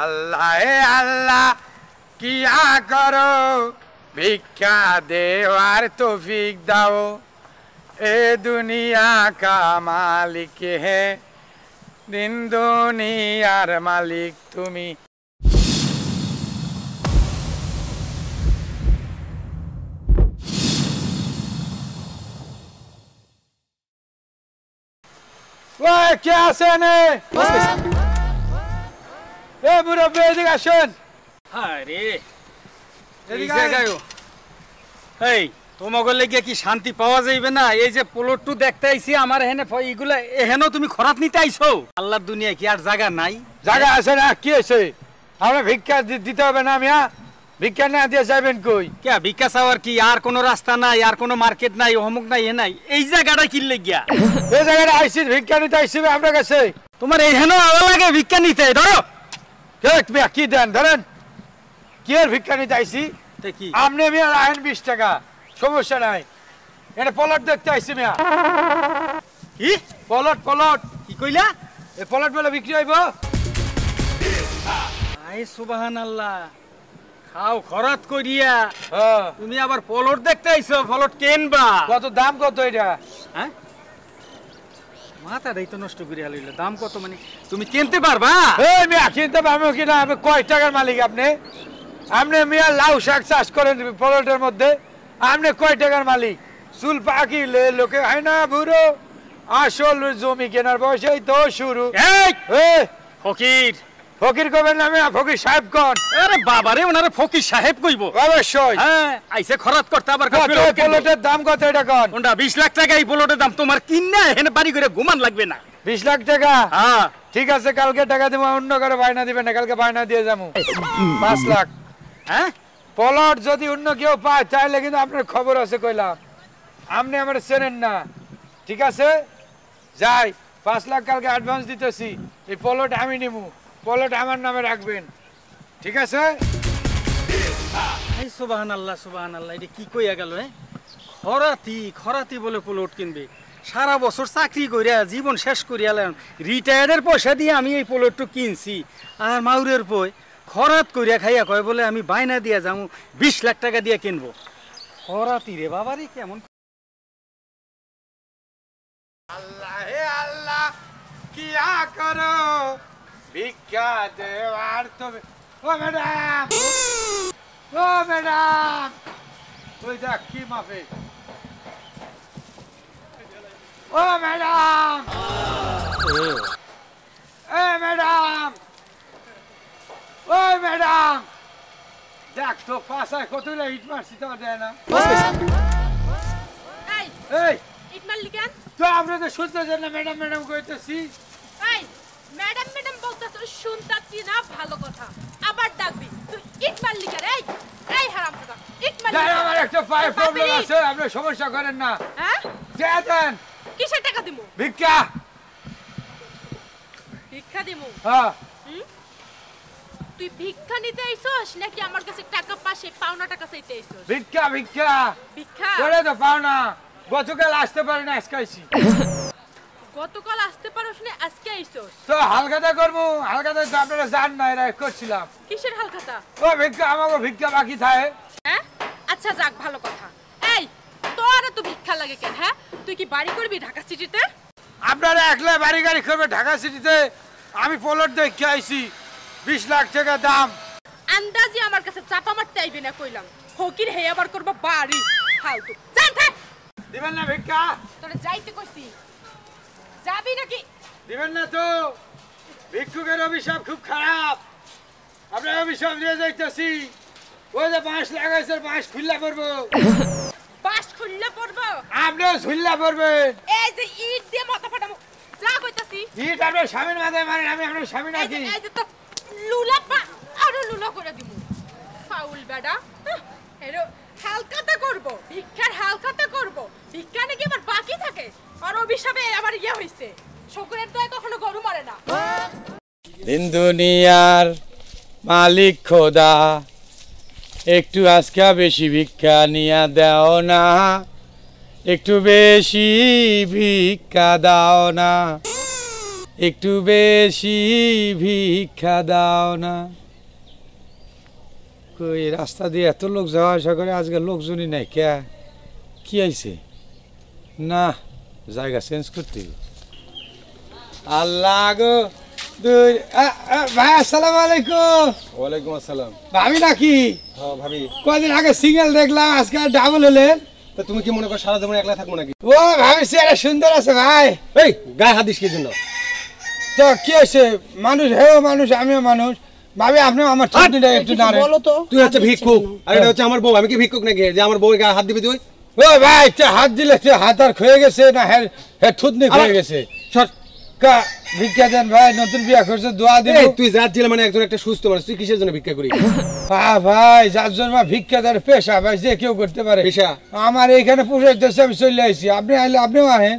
अल्लाह अल्लाह किया करो भिक्षा देवार तो फीक दाओ ए दुनिया का मालिक है दिन दुनियार मालिक तुम्ही Ué, que é a cena? এ মুরব্বী এদিকে আসেন আরে এই তোমাকে লেগে কি শান্তি পাওয়া যাইবে না এই যে পোলটটু দেখতে আইছি আমার এখানে এইগুলা এখানেও তুমি খরাত নিতে আইছো আল্লাহর দুনিয়া কি আর জায়গা নাই জায়গা আছে না কি আছে আমরা ভিক্ষা দিতে হবে না মিয়া হ্যাঁ? ভিক্ষা না দিয়ে যাবেন কই কে ভিক্ষা চাওয়ার কি আর কোনো রাস্তা নাই আর কোনো মার্কেট নাই অমুক নাই এ নাই এই জায়গাটা কিনলে গিয়া এই জায়গাটা আইসি ভিক্ষা নিতে আইসি আমরা কাছে তোমার এখানেও আওয়া লাগে ভিক্ষা নিতে ধরো তুমি কি দেন ধরেন কি আর ভিক্ষা নিতে আপনি মিয়া আইন বিশ টাকা সমস্যা নাই এটা পলট দেখতে আইসি মিয়া কি পলট পলট কি কইলা এ পলট বেলা বিক্রি হইব আই সুবাহান আল্লাহ খাও খরচ করিয়া হ্যাঁ। তুমি আবার পলট দেখতে আইছো পলট কেনবা কত দাম কত এটা হ্যাঁ মাথাটাই তো নষ্ট করে আলইল দাম কত মানে তুমি কিনতে পারবা এই মিয়া কিনতে পারবো কিনা আমি কয় টাকার মালিক আপনি আপনি মিয়া লাউ শাক চাষ করেন পলটের মধ্যে আপনি কয় টাকার মালিক চুল পাখি লোকে হয় না বুড়ো আসল জমি কেনার বয়সেই তো শুরু এই ফকির ফকির কবের নামে ফকির সাহেব কন আরে বাবারে ওনারে ফকির সাহেব কইবো অবশ্যই হ্যাঁ আইসে খরচ করতে আবার বুলেটের দাম কত এটা কন ওটা 20 লাখ টাকা এই বুলেটের দাম তোমার কিনা এখানে বাড়ি করে ঘুমান লাগবে না 20 লাখ টাকা হ্যাঁ ঠিক আছে কালকে টাকা দেব অন্য করে বায়না দিবেন না কালকে বায়না দিয়ে যামু 5 লাখ হ্যাঁ পলট যদি অন্য কেউ পায় তাহলে কিন্তু আপনার খবর আছে কইলাম আপনি আমার চেনেন না ঠিক আছে যাই পাঁচ লাখ কালকে অ্যাডভান্স দিতেছি এই পলট আমি নিমু পলেট আমার নামে রাখবেন ঠিক আছে এই সুবাহান আল্লাহ সুবাহান আল্লাহ এটা কি কইয়া গেল হ্যাঁ খরাতি খরাতি বলে পোলট কিনবে সারা বছর চাকরি করিয়া জীবন শেষ করিয়া এলাম রিটায়ারের পয়সা দিয়ে আমি এই পোলটটু কিনছি আর মাউরের পয় খরাত করিয়া খাইয়া কয় বলে আমি বাইনা দিয়া যাবো বিশ লাখ টাকা দিয়ে কিনবো খরাতি রে বাবা রে কেমন আল্লাহ হে আল্লাহ কিয়া করো ভিক্ষা দেওয়ার তবে ও ম্যাডাম ও ম্যাডাম ওই দেখ কি মাপে ও ম্যাডাম এ ম্যাডাম ও ম্যাডাম দেখ তো পাশায় কতগুলো ইট মারছি তোমার দেয় না এই ইট মারলি কেন তো আমরা তো শুনতে না ম্যাডাম ম্যাডাম করতেছি ম্যাডাম ম্যাডাম বলতে তো শুনতাছি না ভালো কথা আবার ডাকবি তুই ইট মারলি কেন এই এই হারাম কথা ইট মারলি আমার একটা পায়ে প্রবলেম আছে আপনি সমস্যা করেন না হ্যাঁ দেন কিসের টাকা দিমু ভিক্ষা ভিক্ষা দিমু হ্যাঁ তুই ভিক্ষা নিতে আইছস নাকি আমার কাছে টাকা পাশে পাওনা টাকা চাইতে আইছস ভিক্ষা ভিক্ষা ভিক্ষা করে তো পাওনা গতকাল আসতে পারি না আজকে আইছি গতকাল আসতে পারো শুনে আজকে আইছো তো হালখাতা করবো হালখাতা তো আপনারা জান না এরা করছিলাম কিসের হালখাতা ও ভিক্ষা আমাকে ভিক্ষা বাকি থাকে হ্যাঁ আচ্ছা যাক ভালো কথা এই তোর তো ভিক্ষা লাগে কেন হ্যাঁ তুই কি বাড়ি করবি ঢাকা সিটিতে আপনারা একলা বাড়ি গাড়ি করবে ঢাকা সিটিতে আমি পোলট দেখে আইছি বিশ লাখ টাকা দাম আন্দাজি আমার কাছে চাপা মারতে আইবি না কইলাম ফকির হে আবার করবা বাড়ি ফালতু জান দিবেন না ভিক্ষা তোরে যাইতে কইছি যাবি নাকি দিবেন না তো ভিক্ষুকের অভিশাপ খুব খারাপ আমরা অভিশাপ নিয়ে যাইতেছি ওই যে বাঁশ লাগাইছে বাঁশ খুললা পড়বো বাঁশ খুললা পড়বো আপনিও ঝুললা পড়বেন এই যে ইট দিয়ে মাথা ফাটাবো যা কইতাছি ইট আপনার স্বামীর মাথায় মারেন আমি আপনার স্বামী নাকি এই যে তো লুলা আরো লুলা করে দিব ফাউল বেডা হ্যাঁ, এরো হালকাতা করব ভিক্ষার হালকাতা করব ভিক্ষা নাকি আমার বাকি থাকে আর অভিশাপে আবার ইয়ে হইছে শকুনের দয় কখনো গরু মারে না দিন দুনিয়ার মালিক খোদা একটু আজকে বেশি ভিক্ষা নিয়া দেও না একটু বেশি ভিক্ষা দাও না একটু বেশি ভিক্ষা দাও না এই রাস্তা দিয়ে এত লোক যাওয়া আসা করে আজকে লোকজনই নাই কে কি আইছে না জায়গা চেঞ্জ করতে আল্লাহ গো ভাই আসসালামু আলাইকুম ওয়ালাইকুম আসসালাম ভাবি নাকি হ্যাঁ ভাবি কয়দিন আগে সিঙ্গেল দেখলাম আজকে ডাবল হলেন তো তুমি কি মনে করো সারা জীবন একলা থাকবো নাকি ও ভাবিছি আরে সুন্দর আছে ভাই এই গায়ে হাদিস কি জন্য তো কি হয়েছে মানুষ হেও মানুষ আমিও মানুষ ভাবি আপনি আমার ভিক্ষুক যে হাত হ্যাঁ, হ্যাঁ, ভিক্ষা দেন ভাই নতুন বিয়া করছে তুই মানে একজন একটা সুস্থ তুই কিসের জন্য ভিক্ষা করি ভাই যার জন্য ভিক্ষা পেশা ভাই যে কেউ করতে পারে আমার এইখানে পুষে আমি চলে আসি আপনি আইলে আপনিও আহেন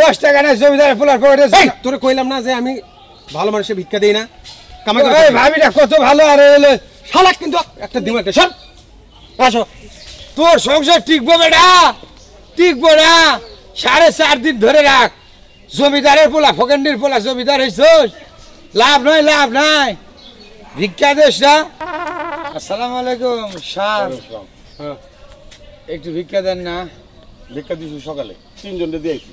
দশ টাকা না জমিদার ফুলার পকেটে তোরে কইলাম না যে আমি ভালো মানুষে ভিক্ষা দেই না কামাই ভাবিটা কত ভালো আরে এলো শালাক কিন্তু একটা দিমাকে সব আসো তোর সংসার টিকবো বেটা টিকবো না সাড়ে চার দিন ধরে রাখ জমিদারের পোলা ফকেন্ডির পোলা জমিদার হয়েছিস লাভ নাই লাভ নাই ভিক্ষা দেশ না আসসালামু আলাইকুম স্যার হ্যাঁ। একটু ভিক্ষা দেন না ভিক্ষা দিয়েছি সকালে তিনজনটা দিয়েছি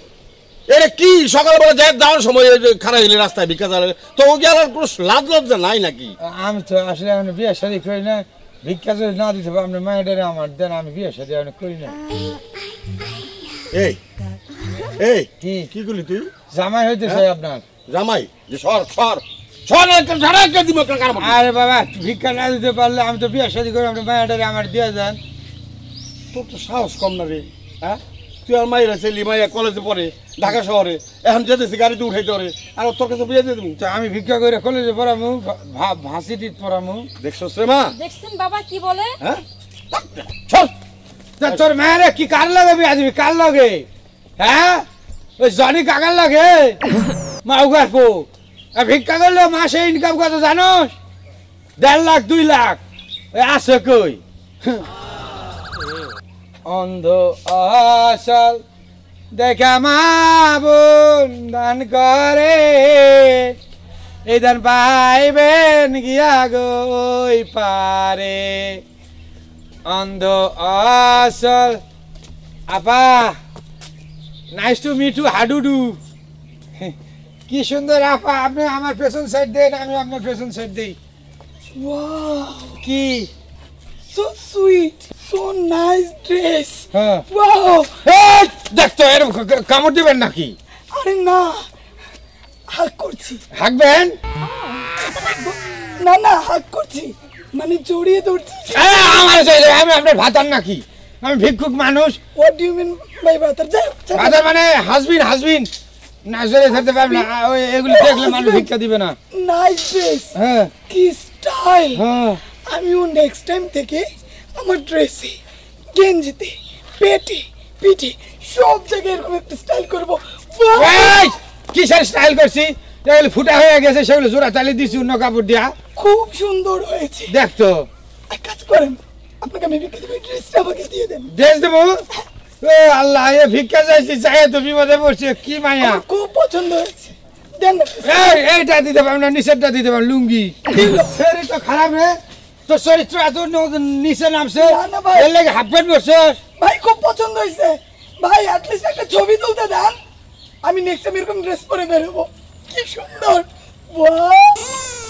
এটা কি সকালবেলা যায় যাওয়ার সময় খানা গেলে রাস্তায় বিকা যায় তো ওকে আর কোনো লাভ লজ্জা নাই নাকি আমি তো আসলে আমি বিয়ে শাড়ি করি না ভিক্ষা যদি না দিতে আপনি মায়ের আমার দেন আমি বিয়ে শাড়ি আমি করি না এই এই কি কি করলি তুই জামাই হইতে চাই হ্যাঁ? আপনার জামাই যে সর সর আরে বাবা ভিক্ষা না দিতে পারলে আমি তো বিয়ে শাড়ি করি আপনি মায়ের আমার দিয়ে যান তোর তো সাহস কম না রে হ্যাঁ তুই আমার মায়ের আছে মাইয়া কলেজে পড়ে ঢাকা শহরে এখন যেতেছি গাড়িতে উঠাইতে পারে আর তোর কাছে বুঝে দিয়ে দেবো আমি ভিক্ষা করে কলেজে পড়ামু ভাসি দিত পড়ামু দেখছো রে মা দেখছেন বাবা কি বলে হ্যাঁ তোর মায়ের কি কার লাগে বিয়ে কার লাগে হ্যাঁ ওই জনি কাকার লাগে মা উগারপো ভিক্ষা করলে মাসে ইনকাম কত জানো দেড় লাখ দুই লাখ ওই আছে কই অন্ধ আসল দেখা মা দান করে এই দান পাইবেন গিয়া গই পারে অন্ধ আসল আপা নাইস টু মিঠু হাডুডু কি সুন্দর আপা আপনি আমার পেছন সাইড দেন আমি আপনার পেছন সাইড দিই কি so sweet, so nice dress. হ্যাঁ। wow. এই দেখতো এরকম কামড় দিবেন নাকি আরে না হাক করছি হাঁকবেন না না হাক করছি মানে জড়িয়ে ধরছি আমার আমি আপনার ভাতার নাকি আমি ভিক্ষুক মানুষ হোয়াট ডু মিন বাই ভাতার ভাতার মানে হাজবিন হাজবিন না জড়িয়ে ধরতে পারবে না এগুলো দেখলে মানুষ ভিক্ষা দিবে না নাইস ড্রেস হ্যাঁ কি স্টাইল হ্যাঁ আমিও নেক্সট টাইম থেকে আমার ড্রেসে গেঞ্জিতে পেটে পিঠে সব জায়গায় এরকম একটা স্টাইল করবো কিসের স্টাইল করছি যেগুলো ফুটা হয়ে গেছে সেগুলো জোড়া চালিয়ে দিছি অন্য কাপড় দিয়া খুব সুন্দর হয়েছে দেখ তো এক কাজ করেন আপনাকে আমি বিক্রি দেবো ড্রেসটা আমাকে দিয়ে দেন ড্রেস দেবো ও আল্লাহ এ ভিক্ষা চাইছি চাই তো বিপদে পড়ছে কি মায়া খুব পছন্দ হয়েছে দেন এইটা দিতে পারলাম না নিচেরটা দিতে পারলাম লুঙ্গি শরীর তো খারাপ রে তোর চরিত্র এত নিচে নামছে এর লাগে হাফ প্যান্ট পরছস ভাই খুব পছন্দ হয়েছে ভাই অ্যাটলিস্ট একটা ছবি তুলতে দেন আমি নেক্সট টাইম এরকম ড্রেস পরে বেরোবো কি সুন্দর বাহ